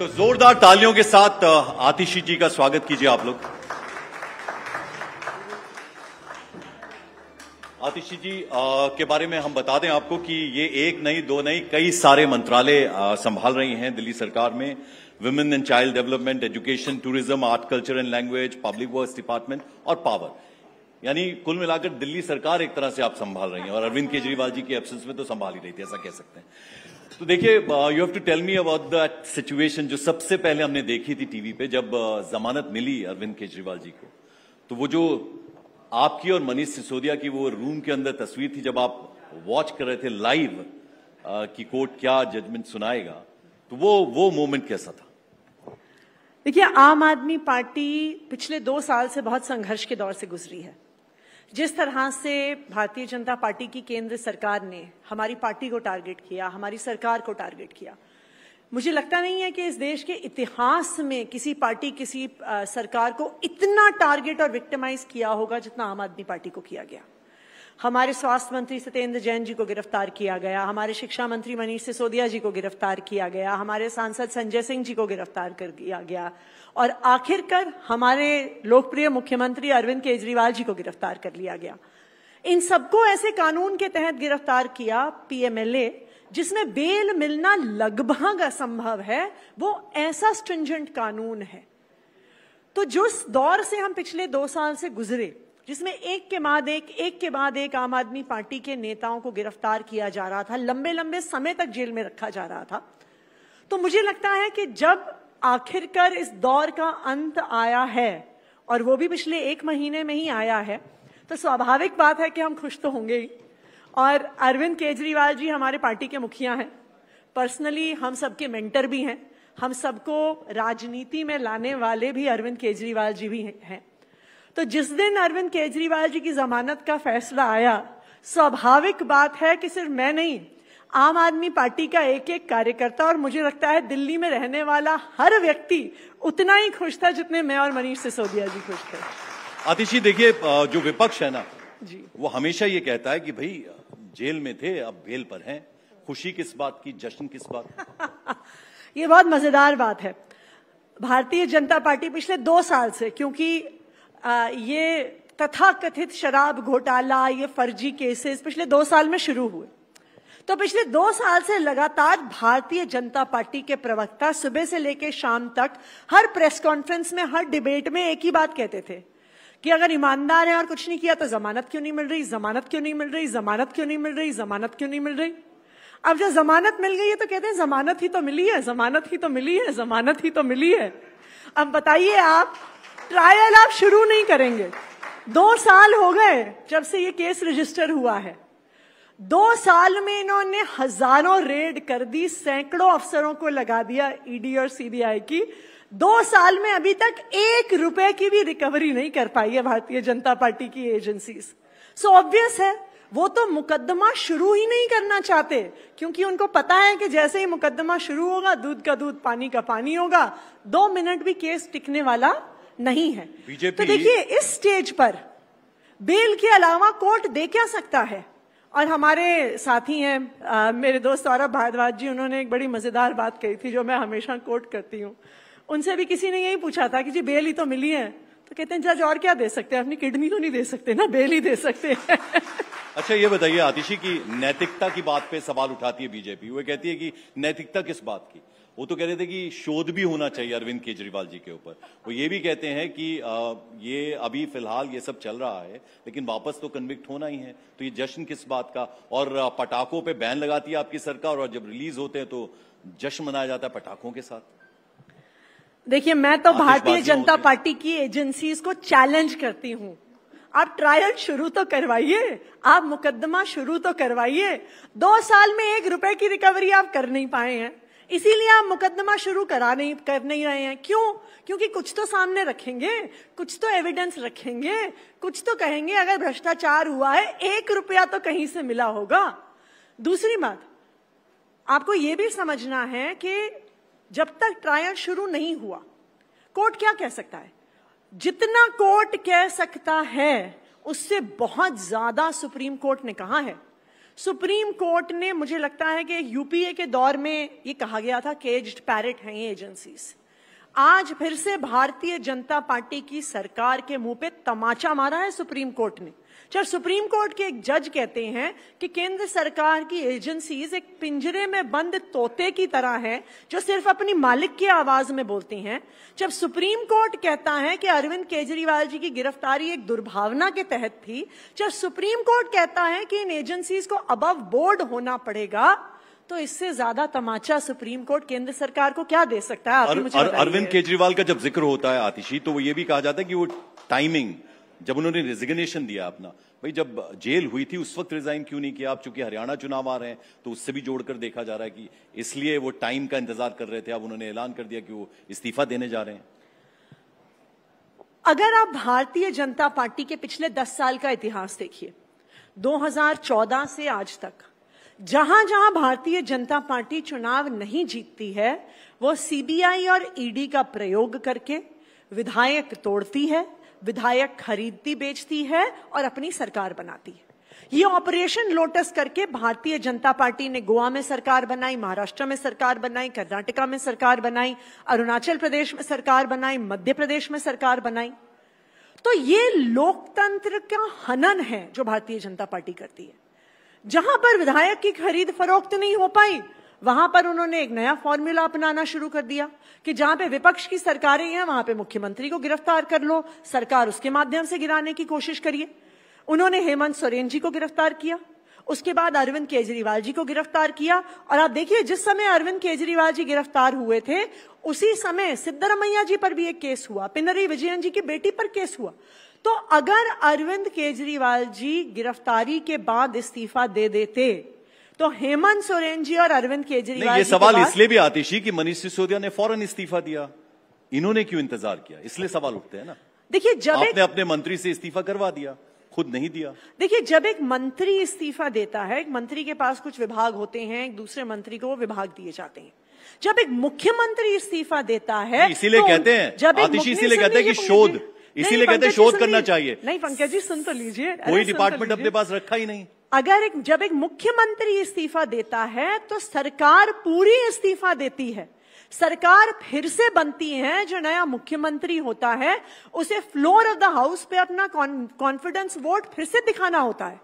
तो जोरदार तालियों के साथ आतिशी जी का स्वागत कीजिए आप लोग आतिशी जी के बारे में हम बता दें आपको कि ये एक नहीं दो नहीं कई सारे मंत्रालय संभाल रही हैं दिल्ली सरकार में women and child development education tourism art culture and language public works department और पावर यानी कुल मिलाकर दिल्ली सरकार एक तरह से आप संभाल रही हैं और अरविंद केजरीवाल जी की एब्सेंस में तो संभाल ही रही थी ऐसा कह सकते हैं तो देखिए you have to tell me about that situation जो सबसे पहले हमने देखी थी टीवी पे जब uh, जमानत मिली अरविंद केजरीवाल जी को तो वो जो आपकी और मनीष सिसोदिया की वो रूम के अंदर तस्वीर थी जब आप वॉच कर रहे थे लाइव की uh, कि कोर्ट क्या जजमेंट सुनाएगा तो वो वो मोमेंट कैसा था देखिए आम आदमी पार्टी पिछले दो साल से बहुत संघर्ष के दौर से गुजरी है जिस तरह से भारतीय जनता पार्टी की केंद्र सरकार ने हमारी पार्टी को टारगेट किया हमारी सरकार को टारगेट किया मुझे लगता नहीं है कि इस देश के इतिहास में किसी पार्टी किसी सरकार को इतना टारगेट और विक्टिमाइज किया होगा जितना आम आदमी पार्टी को किया गया हमारे स्वास्थ्य मंत्री सत्येंद्र जैन जी को गिरफ्तार किया गया हमारे शिक्षा मंत्री मनीष सिसोदिया जी को गिरफ्तार किया गया हमारे सांसद संजय सिंह जी को गिरफ्तार कर दिया गया और आखिरकार हमारे लोकप्रिय मुख्यमंत्री अरविंद केजरीवाल जी को गिरफ्तार कर लिया गया इन सबको ऐसे कानून के तहत गिरफ्तार किया पीएमएलए जिसमें बेल मिलना लगभग असंभव है वो ऐसा स्ट्रिंजेंट कानून है तो जिस दौर से हम पिछले दो साल से गुजरे जिसमें एक के बाद एक एक के बाद एक आम आदमी पार्टी के नेताओं को गिरफ्तार किया जा रहा था लंबे लंबे समय तक जेल में रखा जा रहा था तो मुझे लगता है कि जब आखिरकार इस दौर का अंत आया है और वो भी पिछले एक महीने में ही आया है तो स्वाभाविक बात है कि हम खुश तो होंगे ही और अरविंद केजरीवाल जी हमारे पार्टी के मुखिया हैं पर्सनली हम सबके मेंटर भी हैं हम सबको राजनीति में लाने वाले भी अरविंद केजरीवाल जी भी हैं तो जिस दिन अरविंद केजरीवाल जी की जमानत का फैसला आया स्वाभाविक बात है कि सिर्फ मैं नहीं आम आदमी पार्टी का एक एक कार्यकर्ता और मुझे लगता है दिल्ली में रहने वाला हर व्यक्ति उतना ही खुश था जितने मैं और मनीष सिसोदिया जी खुश थे आतिशी देखिए जो विपक्ष है ना जी वो हमेशा ये कहता है कि भाई जेल में थे अब बेल पर हैं खुशी किस बात की जश्न किस बात ये बहुत मजेदार बात है भारतीय जनता पार्टी पिछले दो साल से क्योंकि ये तथाकथित शराब घोटाला ये फर्जी केसेस पिछले दो साल में शुरू हुए तो पिछले दो साल से लगातार भारतीय जनता पार्टी के प्रवक्ता सुबह से लेकर शाम तक हर प्रेस कॉन्फ्रेंस में हर डिबेट में एक ही बात कहते थे कि अगर ईमानदार है और कुछ नहीं किया तो जमानत क्यों नहीं मिल रही जमानत क्यों नहीं मिल रही जमानत क्यों नहीं मिल रही जमानत क्यों नहीं मिल रही अब जब जमानत मिल गई है तो कहते हैं जमानत ही तो मिली है जमानत ही तो मिली है जमानत ही तो मिली है अब बताइए आप ट्रायल आप शुरू नहीं करेंगे दो साल हो गए जब से ये केस रजिस्टर हुआ है दो साल में इन्होंने हजारों रेड कर दी सैकड़ों अफसरों को लगा दिया ईडी e और सीबीआई की दो साल में अभी तक एक रुपए की भी रिकवरी नहीं कर पाई है भारतीय जनता पार्टी की एजेंसीज सो ऑब्वियस है वो तो मुकदमा शुरू ही नहीं करना चाहते क्योंकि उनको पता है कि जैसे ही मुकदमा शुरू होगा दूध का दूध पानी का पानी होगा दो मिनट भी केस टिकने वाला नहीं है बीजेपी तो देखिए इस स्टेज पर बेल के अलावा कोर्ट दे क्या सकता है और हमारे साथी हैं आ, मेरे दोस्त सौरभ भारद्वाज जी उन्होंने एक बड़ी मजेदार बात कही थी जो मैं हमेशा कोर्ट करती हूँ उनसे भी किसी ने यही पूछा था कि जी बेल ही तो मिली है तो कहते हैं जज और क्या दे सकते हैं अपनी किडनी तो नहीं दे सकते ना बेल ही दे सकते हैं अच्छा ये बताइए आतिशी की नैतिकता की बात पे सवाल उठाती है बीजेपी वो कहती है कि नैतिकता किस बात की वो तो कह रहे थे कि शोध भी होना चाहिए अरविंद केजरीवाल जी के ऊपर वो ये भी कहते हैं कि आ, ये अभी फिलहाल ये सब चल रहा है लेकिन वापस तो कन्विक्ट होना ही है तो ये जश्न किस बात का और पटाखों पे बैन लगाती है आपकी सरकार और जब रिलीज होते हैं तो जश्न मनाया जाता है पटाखों के साथ देखिए मैं तो भारतीय जनता पार्टी की एजेंसी को चैलेंज करती हूँ आप ट्रायल शुरू तो करवाइए आप मुकदमा शुरू तो करवाइए दो साल में एक रुपए की रिकवरी आप कर नहीं पाए हैं इसीलिए आप मुकदमा शुरू करा नहीं कर नहीं रहे हैं क्यों क्योंकि कुछ तो सामने रखेंगे कुछ तो एविडेंस रखेंगे कुछ तो कहेंगे अगर भ्रष्टाचार हुआ है एक रुपया तो कहीं से मिला होगा दूसरी बात आपको यह भी समझना है कि जब तक ट्रायल शुरू नहीं हुआ कोर्ट क्या कह सकता है जितना कोर्ट कह सकता है उससे बहुत ज्यादा सुप्रीम कोर्ट ने कहा है सुप्रीम कोर्ट ने मुझे लगता है कि यूपीए के दौर में ये कहा गया था केज्ड पैरेट हैं ये एजेंसीज आज फिर से भारतीय जनता पार्टी की सरकार के मुंह पे तमाचा मारा है सुप्रीम कोर्ट ने जब सुप्रीम कोर्ट के एक जज कहते हैं कि केंद्र सरकार की एजेंसीज एक पिंजरे में बंद तोते की तरह हैं जो सिर्फ अपनी मालिक की आवाज में बोलती हैं जब सुप्रीम कोर्ट कहता है कि अरविंद केजरीवाल जी की गिरफ्तारी एक दुर्भावना के तहत थी जब सुप्रीम कोर्ट कहता है कि इन एजेंसीज को अबव बोर्ड होना पड़ेगा तो इससे ज्यादा तमाचा सुप्रीम कोर्ट केंद्र सरकार को क्या दे सकता है अरविंद केजरीवाल का जब जिक्र होता है आतिशी तो वो ये भी कहा जाता है कि वो टाइमिंग जब उन्होंने रिजिग्नेशन दिया अपना भाई जब जेल हुई थी उस वक्त रिजाइन क्यों नहीं किया आप चूंकि हरियाणा चुनाव आ रहे हैं तो उससे भी जोड़कर देखा जा रहा है कि इसलिए वो टाइम का इंतजार कर रहे थे अब उन्होंने ऐलान कर दिया कि वो इस्तीफा देने जा रहे हैं अगर आप भारतीय जनता पार्टी के पिछले दस साल का इतिहास देखिए 2014 से आज तक जहां जहां भारतीय जनता पार्टी चुनाव नहीं जीतती है वो सीबीआई और ईडी e का प्रयोग करके विधायक तोड़ती है विधायक खरीदती बेचती है और अपनी सरकार बनाती है ये ऑपरेशन लोटस करके भारतीय जनता पार्टी ने गोवा में सरकार बनाई महाराष्ट्र में सरकार बनाई कर्नाटका में सरकार बनाई अरुणाचल प्रदेश में सरकार बनाई मध्य प्रदेश में सरकार बनाई तो ये लोकतंत्र का हनन है जो भारतीय जनता पार्टी करती है जहां पर विधायक की खरीद फरोख्त नहीं हो पाई वहां पर उन्होंने एक नया फॉर्मूला अपनाना शुरू कर दिया कि जहां पे विपक्ष की सरकारें हैं वहां पे मुख्यमंत्री को गिरफ्तार कर लो सरकार उसके माध्यम से गिराने की कोशिश करिए उन्होंने हेमंत सोरेन जी को गिरफ्तार किया उसके बाद अरविंद केजरीवाल जी को गिरफ्तार किया और आप देखिए जिस समय अरविंद केजरीवाल जी गिरफ्तार हुए थे उसी समय सिद्धरमैया जी पर भी एक केस हुआ पिनरी विजयन जी की बेटी पर केस हुआ तो अगर अरविंद केजरीवाल जी गिरफ्तारी के बाद इस्तीफा दे देते तो हेमंत सोरेन जी और अरविंद केजरीवाल ये सवाल इसलिए भी आतिशी कि मनीष सिसोदिया ने फौरन इस्तीफा दिया इन्होंने क्यों इंतजार किया इसलिए सवाल उठते हैं ना देखिए जब आपने एक... अपने मंत्री से इस्तीफा करवा दिया खुद नहीं दिया देखिए जब एक मंत्री इस्तीफा देता है एक मंत्री के पास कुछ विभाग होते हैं एक दूसरे मंत्री को वो विभाग दिए जाते हैं जब एक मुख्यमंत्री इस्तीफा देता है इसीलिए तो कहते हैं जब आतिशी इसीलिए कहते हैं कि शोध इसीलिए कहते हैं शोध करना चाहिए नहीं पंकज जी सुन तो लीजिए कोई तो डिपार्टमेंट अपने पास रखा ही नहीं अगर एक जब एक मुख्यमंत्री इस्तीफा देता है तो सरकार पूरी इस्तीफा देती है सरकार फिर से बनती है जो नया मुख्यमंत्री होता है उसे फ्लोर ऑफ द हाउस पे अपना कॉन्फिडेंस वोट फिर से दिखाना होता है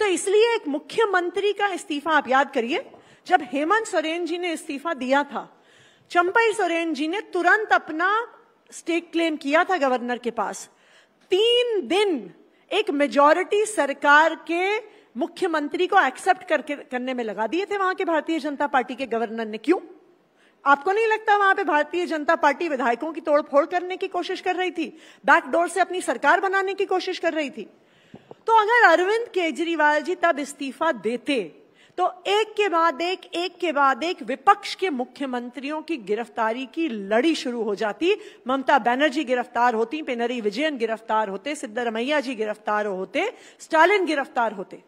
तो इसलिए एक मुख्यमंत्री का इस्तीफा आप याद करिए जब हेमंत सोरेन जी ने इस्तीफा दिया था चंपई सोरेन जी ने तुरंत अपना स्टेक क्लेम किया था गवर्नर के पास तीन दिन एक मेजोरिटी सरकार के मुख्यमंत्री को एक्सेप्ट करके करने में लगा दिए थे वहां के भारतीय जनता पार्टी के गवर्नर ने क्यों आपको नहीं लगता वहां पे भारतीय जनता पार्टी विधायकों की तोड़फोड़ करने की कोशिश कर रही थी बैकडोर से अपनी सरकार बनाने की कोशिश कर रही थी तो अगर अरविंद केजरीवाल जी तब इस्तीफा देते तो एक के बाद एक एक के बाद एक विपक्ष के मुख्यमंत्रियों की गिरफ्तारी की लड़ी शुरू हो जाती ममता बनर्जी गिरफ्तार होती पिनरी विजयन गिरफ्तार होते सिद्धारमैया जी गिरफ्तार होते स्टालिन गिरफ्तार होते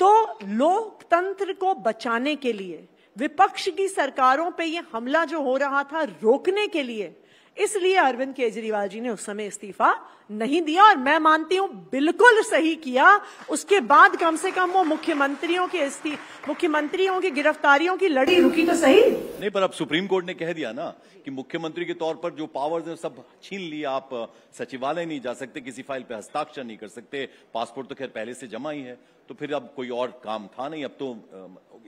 तो लोकतंत्र को बचाने के लिए विपक्ष की सरकारों पे ये हमला जो हो रहा था रोकने के लिए इसलिए अरविंद केजरीवाल जी ने उस समय इस्तीफा नहीं दिया और मैं मानती हूं बिल्कुल सही किया उसके बाद कम से कम वो मुख्यमंत्रियों के मुख्यमंत्रियों की गिरफ्तारियों की लड़ी रुकी तो सही नहीं पर अब सुप्रीम कोर्ट ने कह दिया ना कि मुख्यमंत्री के तौर पर जो पावर्स है सब छीन लिए आप सचिवालय नहीं जा सकते किसी फाइल पे हस्ताक्षर नहीं कर सकते पासपोर्ट तो खैर पहले से जमा ही है तो फिर अब कोई और काम था नहीं अब तो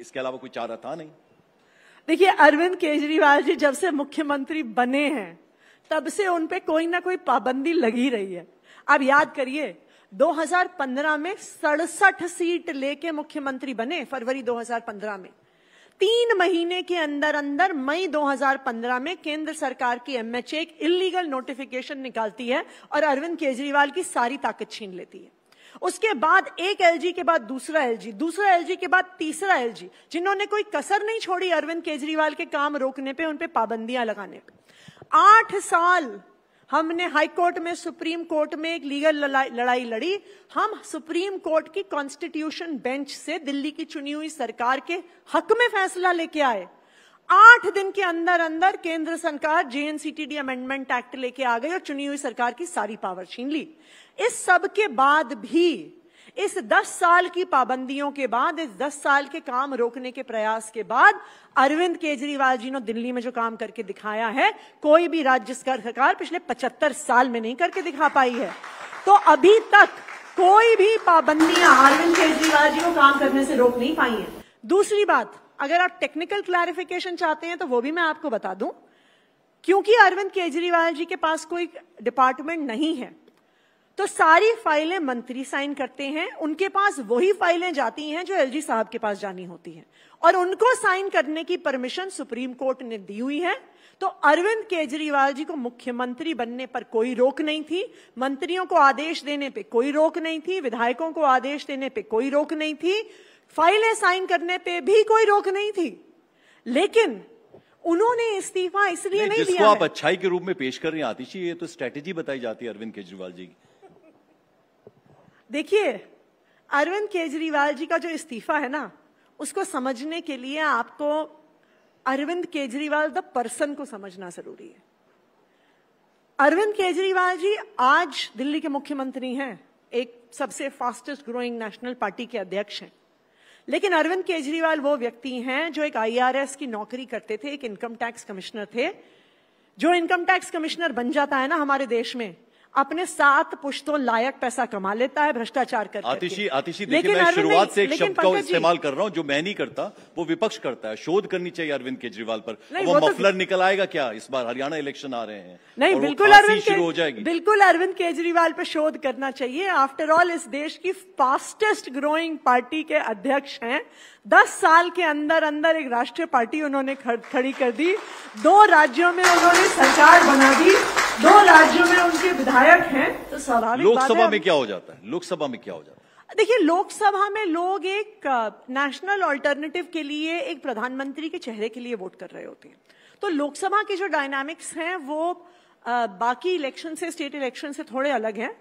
इसके अलावा कोई चारा था नहीं देखिए अरविंद केजरीवाल जी जब से मुख्यमंत्री बने हैं तब से उन पे कोई ना कोई पाबंदी लगी रही है अब याद करिए 2015 में सड़सठ सीट लेके मुख्यमंत्री बने फरवरी 2015 में तीन महीने के अंदर अंदर मई 2015 में केंद्र सरकार की एमएचए एक इलीगल नोटिफिकेशन निकालती है और अरविंद केजरीवाल की सारी ताकत छीन लेती है उसके बाद एक एलजी के बाद दूसरा एलजी दूसरा एलजी के बाद तीसरा एलजी जिन्होंने कोई कसर नहीं छोड़ी अरविंद केजरीवाल के काम रोकने पे उन पे पाबंदियां लगाने पे आठ साल हमने हाई कोर्ट में सुप्रीम कोर्ट में एक लीगल लड़ाई, लड़ाई लड़ी हम सुप्रीम कोर्ट की कॉन्स्टिट्यूशन बेंच से दिल्ली की चुनी हुई सरकार के हक में फैसला लेके आए आठ दिन के अंदर अंदर केंद्र सरकार जेएनसीटीडी अमेंडमेंट एक्ट लेके आ गई और चुनी हुई सरकार की सारी पावर छीन ली इस सब के बाद भी इस दस साल की पाबंदियों के बाद इस दस साल के काम रोकने के प्रयास के बाद अरविंद केजरीवाल जी ने दिल्ली में जो काम करके दिखाया है कोई भी राज्य सरकार पिछले पचहत्तर साल में नहीं करके दिखा पाई है तो अभी तक कोई भी पाबंदियां अरविंद केजरीवाल जी को काम करने से रोक नहीं पाई है दूसरी बात अगर आप टेक्निकल क्लैरिफिकेशन चाहते हैं तो वो भी मैं आपको बता दूं क्योंकि अरविंद केजरीवाल जी के पास कोई डिपार्टमेंट नहीं है तो सारी फाइलें मंत्री साइन करते हैं उनके पास वही फाइलें जाती हैं जो एलजी साहब के पास जानी होती हैं और उनको साइन करने की परमिशन सुप्रीम कोर्ट ने दी हुई है तो अरविंद केजरीवाल जी को मुख्यमंत्री बनने पर कोई रोक नहीं थी मंत्रियों को आदेश देने पे कोई रोक नहीं थी विधायकों को आदेश देने पे कोई रोक नहीं थी फाइलें साइन करने पे भी कोई रोक नहीं थी लेकिन उन्होंने इस्तीफा इसलिए नहीं, नहीं जिसको दिया आप अच्छाई के रूप में पेश कर रहे हैं आतिशी ये तो स्ट्रेटेजी बताई जाती है अरविंद केजरीवाल जी की देखिए अरविंद केजरीवाल जी का जो इस्तीफा है ना उसको समझने के लिए आपको अरविंद केजरीवाल द पर्सन को समझना जरूरी है अरविंद केजरीवाल जी आज दिल्ली के मुख्यमंत्री हैं एक सबसे फास्टेस्ट ग्रोइंग नेशनल पार्टी के अध्यक्ष हैं लेकिन अरविंद केजरीवाल वो व्यक्ति हैं जो एक आईआरएस की नौकरी करते थे एक इनकम टैक्स कमिश्नर थे जो इनकम टैक्स कमिश्नर बन जाता है ना हमारे देश में अपने सात पुश्तों लायक पैसा कमा लेता है भ्रष्टाचार कर आतिशी आतिशी देखिए मैं शुरुआत से एक शब्द का इस्तेमाल कर रहा हूँ जो मैं नहीं करता वो विपक्ष करता है शोध करनी चाहिए अरविंद केजरीवाल पर वो, वो तो- मफलर तो... निकल आएगा क्या इस बार हरियाणा इलेक्शन आ रहे हैं नहीं बिल्कुल अरविंद शुरू हो जाएगी बिल्कुल अरविंद केजरीवाल पर शोध करना चाहिए आफ्टर ऑल इस देश की फास्टेस्ट ग्रोइंग पार्टी के अध्यक्ष हैं दस साल के अंदर अंदर एक राष्ट्रीय पार्टी उन्होंने खड़ी कर दी दो राज्यों में उन्होंने सरकार बना दी दो राज्यों में उनके विधायक हैं तो स्वाभाविक लोकसभा में क्या हो जाता है लोकसभा में क्या हो जाता है देखिए लोकसभा में लोग एक नेशनल ऑल्टरनेटिव के लिए एक प्रधानमंत्री के चेहरे के लिए वोट कर रहे होते हैं तो लोकसभा के जो डायनामिक्स हैं वो आ, बाकी इलेक्शन से स्टेट इलेक्शन से थोड़े अलग हैं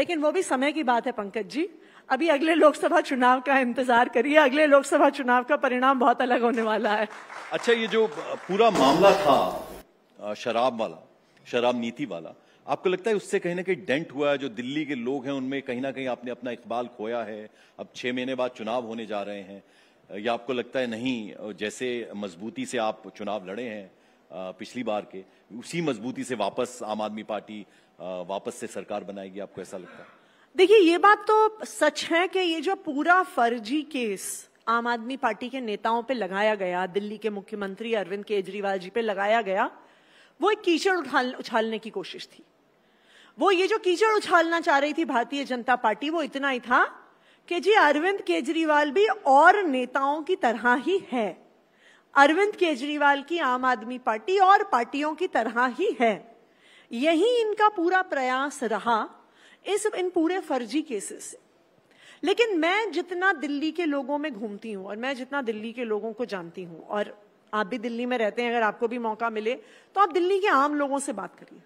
लेकिन वो भी समय की बात है पंकज जी अभी अगले लोकसभा चुनाव का इंतजार करिए अगले लोकसभा चुनाव का परिणाम बहुत अलग होने वाला है अच्छा ये जो पूरा मामला था शराब वाला शराब नीति वाला आपको लगता है उससे कहीं ना कहीं डेंट हुआ है जो दिल्ली के लोग हैं उनमें कहीं ना कहीं आपने अपना इकबाल खोया है अब छह महीने बाद चुनाव होने जा रहे हैं या आपको लगता है नहीं जैसे मजबूती से आप चुनाव लड़े हैं पिछली बार के उसी मजबूती से वापस आम आदमी पार्टी वापस से सरकार बनाएगी आपको ऐसा लगता है देखिए ये बात तो सच है कि ये जो पूरा फर्जी केस आम आदमी पार्टी के नेताओं पे लगाया गया दिल्ली के मुख्यमंत्री अरविंद केजरीवाल जी पे लगाया गया वो एक कीचड़ उठाल उछालने की कोशिश थी वो ये जो कीचड़ उछालना चाह रही थी भारतीय जनता पार्टी वो इतना ही था कि जी अरविंद केजरीवाल भी और नेताओं की तरह ही है अरविंद केजरीवाल की आम आदमी पार्टी और पार्टियों की तरह ही है यही इनका पूरा प्रयास रहा इस इन पूरे फर्जी केसेस से लेकिन मैं जितना दिल्ली के लोगों में घूमती हूं और मैं जितना दिल्ली के लोगों को जानती हूं और आप भी दिल्ली में रहते हैं अगर आपको भी मौका मिले तो आप दिल्ली के आम लोगों से बात करिए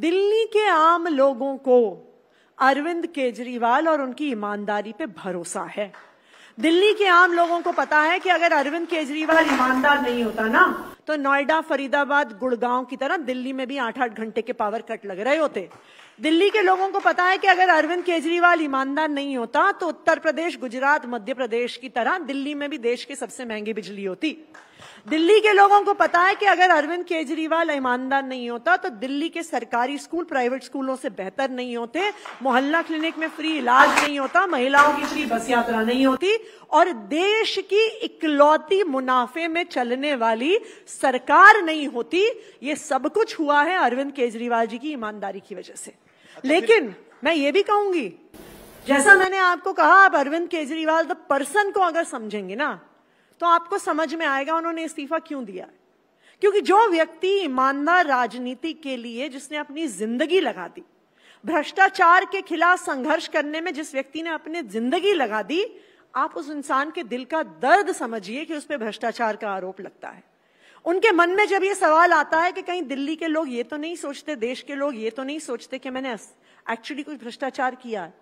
दिल्ली के आम लोगों को अरविंद केजरीवाल और उनकी ईमानदारी पे भरोसा है दिल्ली के आम लोगों को पता है कि अगर अरविंद केजरीवाल ईमानदार नहीं होता ना तो नोएडा फरीदाबाद गुड़गांव की तरह दिल्ली में भी आठ आठ घंटे के पावर कट लग रहे होते दिल्ली के लोगों को पता है कि अगर अरविंद केजरीवाल ईमानदार नहीं होता तो उत्तर प्रदेश गुजरात मध्य प्रदेश की तरह दिल्ली में भी देश की सबसे महंगी बिजली होती दिल्ली के लोगों को पता है कि अगर अरविंद केजरीवाल ईमानदार नहीं होता तो दिल्ली के सरकारी स्कूल प्राइवेट स्कूलों से बेहतर नहीं होते मोहल्ला क्लिनिक में फ्री इलाज नहीं होता महिलाओं की फ्री बस यात्रा नहीं होती और देश की इकलौती मुनाफे में चलने वाली सरकार नहीं होती ये सब कुछ हुआ है अरविंद केजरीवाल जी की ईमानदारी की वजह से अच्छा, लेकिन मैं ये भी कहूंगी जैसा मैंने आपको कहा आप अरविंद केजरीवाल द पर्सन को अगर समझेंगे ना तो आपको समझ में आएगा उन्होंने इस्तीफा क्यों दिया क्योंकि जो व्यक्ति ईमानदार राजनीति के लिए जिसने अपनी जिंदगी लगा दी भ्रष्टाचार के खिलाफ संघर्ष करने में जिस व्यक्ति ने अपनी जिंदगी लगा दी आप उस इंसान के दिल का दर्द समझिए कि उस पर भ्रष्टाचार का आरोप लगता है उनके मन में जब ये सवाल आता है कि कहीं दिल्ली के लोग ये तो नहीं सोचते देश के लोग ये तो नहीं सोचते कि मैंने एक्चुअली कुछ भ्रष्टाचार किया है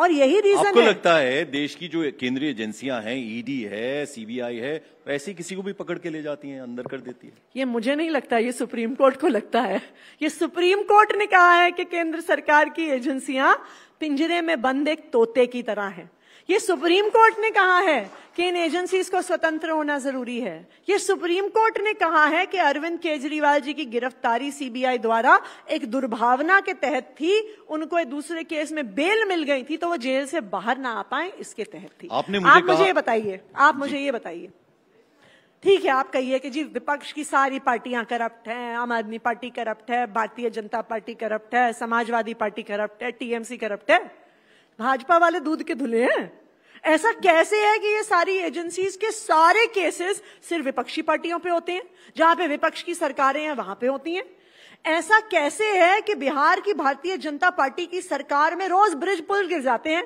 और यही रीजन आपको है। लगता है देश की जो केंद्रीय एजेंसियां हैं ईडी e है सीबीआई है ऐसी किसी को भी पकड़ के ले जाती हैं अंदर कर देती है ये मुझे नहीं लगता ये सुप्रीम कोर्ट को लगता है ये सुप्रीम कोर्ट ने कहा है कि केंद्र सरकार की एजेंसियां पिंजरे में बंद एक तोते की तरह हैं ये सुप्रीम कोर्ट ने कहा है कि इन एजेंसीज को स्वतंत्र होना जरूरी है ये सुप्रीम कोर्ट ने कहा है कि अरविंद केजरीवाल जी की गिरफ्तारी सीबीआई द्वारा एक दुर्भावना के तहत थी उनको एक दूसरे केस में बेल मिल गई थी तो वो जेल से बाहर ना आ पाए इसके तहत थी आपने मुझे आप मुझे ये बताइए आप मुझे ये बताइए ठीक है आप कहिए कि जी विपक्ष की सारी पार्टियां करप्ट हैं आम आदमी पार्टी करप्ट है भारतीय जनता पार्टी करप्ट है समाजवादी पार्टी करप्ट है टीएमसी करप्ट है भाजपा वाले दूध के धुले हैं ऐसा कैसे है कि ये सारी एजेंसीज के सारे केसेस सिर्फ विपक्षी पार्टियों पे होते हैं जहां पे विपक्ष की सरकारें हैं वहां पे होती हैं ऐसा कैसे है कि बिहार की भारतीय जनता पार्टी की सरकार में रोज ब्रिज पुल गिर जाते हैं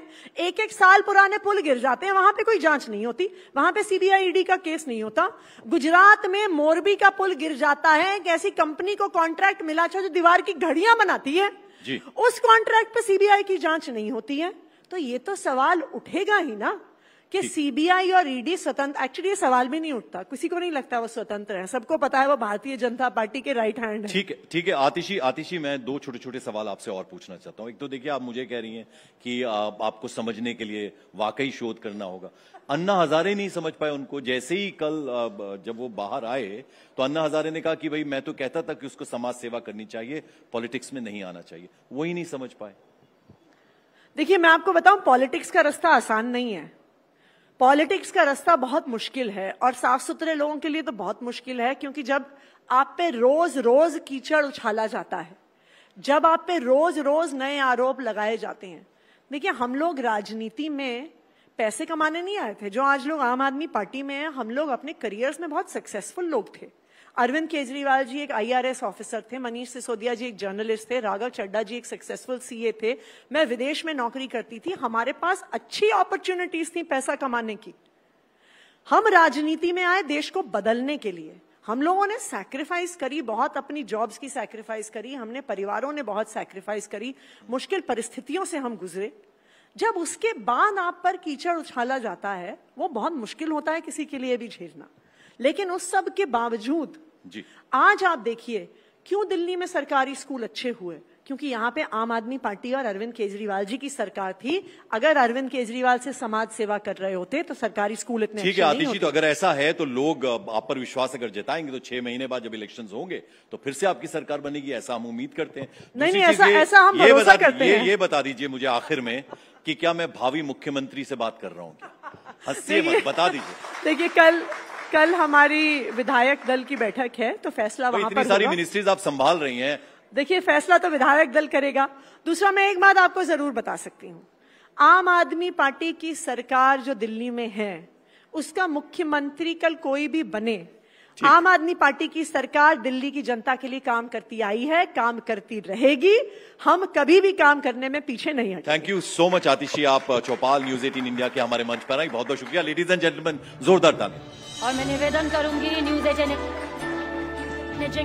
एक एक साल पुराने पुल गिर जाते हैं वहां पे कोई जांच नहीं होती वहां पे सीबीआईडी e का केस नहीं होता गुजरात में मोरबी का पुल गिर जाता है एक ऐसी कंपनी को कॉन्ट्रैक्ट मिला था जो दीवार की घड़ियां बनाती है जी। उस कॉन्ट्रैक्ट पे सीबीआई की जांच नहीं होती है तो ये तो सवाल उठेगा ही ना कि सीबीआई और ईडी e स्वतंत्र एक्चुअली ये सवाल भी नहीं उठता किसी को नहीं लगता वो स्वतंत्र है सबको पता है वो भारतीय जनता पार्टी के राइट हैंड है ठीक है ठीक है आतिशी आतिशी मैं दो छोटे छोटे सवाल आपसे और पूछना चाहता हूँ एक तो देखिए आप मुझे कह रही हैं कि आप, आपको समझने के लिए वाकई शोध करना होगा अन्ना हजारे नहीं समझ पाए उनको जैसे ही कल जब वो बाहर आए तो अन्ना हजारे ने कहा कि भाई मैं तो कहता था कि उसको समाज सेवा करनी चाहिए पॉलिटिक्स में नहीं आना चाहिए वही नहीं समझ पाए देखिए मैं आपको बताऊं पॉलिटिक्स का रास्ता आसान नहीं है पॉलिटिक्स का रास्ता बहुत मुश्किल है और साफ सुथरे लोगों के लिए तो बहुत मुश्किल है क्योंकि जब आप पे रोज रोज कीचड़ उछाला जाता है जब आप पे रोज रोज नए आरोप लगाए जाते हैं देखिए हम लोग राजनीति में पैसे कमाने नहीं आए थे जो आज लोग आम आदमी पार्टी में हैं हम लोग अपने करियर्स में बहुत सक्सेसफुल लोग थे अरविंद केजरीवाल जी एक आईआरएस ऑफिसर थे मनीष सिसोदिया जी एक जर्नलिस्ट थे राघव चड्डा जी एक सक्सेसफुल सीए थे मैं विदेश में नौकरी करती थी हमारे पास अच्छी अपॉर्चुनिटीज थी पैसा कमाने की हम राजनीति में आए देश को बदलने के लिए हम लोगों ने सैक्रिफाइस करी बहुत अपनी जॉब्स की सैक्रिफाइस करी हमने परिवारों ने बहुत सैक्रिफाइस करी मुश्किल परिस्थितियों से हम गुजरे जब उसके बाद आप पर कीचड़ उछाला जाता है वो बहुत मुश्किल होता है किसी के लिए भी झेलना लेकिन उस सब के बावजूद जी आज आप देखिए क्यों दिल्ली में सरकारी स्कूल अच्छे हुए क्योंकि यहाँ पे आम आदमी पार्टी और अरविंद केजरीवाल जी की सरकार थी अगर अरविंद केजरीवाल से समाज सेवा कर रहे होते तो सरकारी स्कूल इतने ठीक है आतिशी तो अगर ऐसा है तो लोग आप पर विश्वास अगर जताएंगे तो छह महीने बाद जब इलेक्शन होंगे तो फिर से आपकी सरकार बनेगी ऐसा हम उम्मीद करते हैं नहीं नहीं ऐसा ऐसा हम ये बता, करते ये, हैं। ये बता दीजिए मुझे आखिर में कि क्या मैं भावी मुख्यमंत्री से बात कर रहा हूँ हंसते बता दीजिए देखिए कल कल हमारी विधायक दल की बैठक है तो फैसला वहां पर सारी मिनिस्ट्रीज आप संभाल रही हैं देखिए फैसला तो विधायक दल करेगा दूसरा मैं एक बात आपको जरूर बता सकती हूँ आम आदमी पार्टी की सरकार जो दिल्ली में है उसका मुख्यमंत्री कल कोई भी बने आम आदमी पार्टी की सरकार दिल्ली की जनता के लिए काम करती आई है काम करती रहेगी हम कभी भी काम करने में पीछे नहीं हटे thank you so much Atishi आप चौपाल न्यूज एटीन इंडिया के हमारे मंच पर आई बहुत बहुत शुक्रिया लेडीज एंड जेंटलमैन जोरदार ताली और मैं निवेदन करूंगी न्यूज एटीन